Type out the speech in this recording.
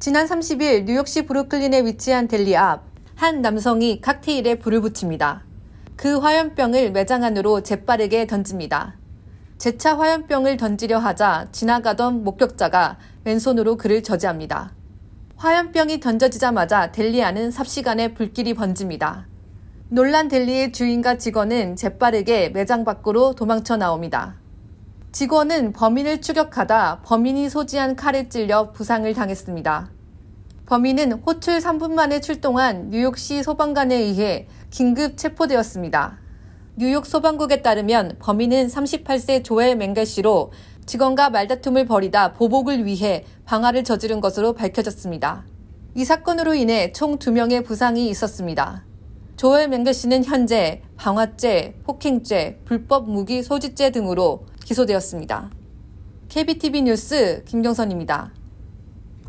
지난 30일 뉴욕시 브루클린에 위치한 델리 앞 한 남성이 칵테일에 불을 붙입니다. 그 화염병을 매장 안으로 재빠르게 던집니다. 재차 화염병을 던지려 하자 지나가던 목격자가 왼손으로 그를 저지합니다. 화염병이 던져지자마자 델리 안은 삽시간에 불길이 번집니다. 놀란 델리의 주인과 직원은 재빠르게 매장 밖으로 도망쳐 나옵니다. 직원은 범인을 추격하다 범인이 소지한 칼에 찔려 부상을 당했습니다. 범인은 호출 3분 만에 출동한 뉴욕시 소방관에 의해 긴급 체포되었습니다. 뉴욕 소방국에 따르면 범인은 38세 조엘 맹겔 씨로 직원과 말다툼을 벌이다 보복을 위해 방화를 저지른 것으로 밝혀졌습니다. 이 사건으로 인해 총 2명의 부상이 있었습니다. 조엘 맹게 씨는 현재 방화죄, 폭행죄, 불법 무기 소지죄 등으로 기소되었습니다. KBTV 뉴스 김경선입니다.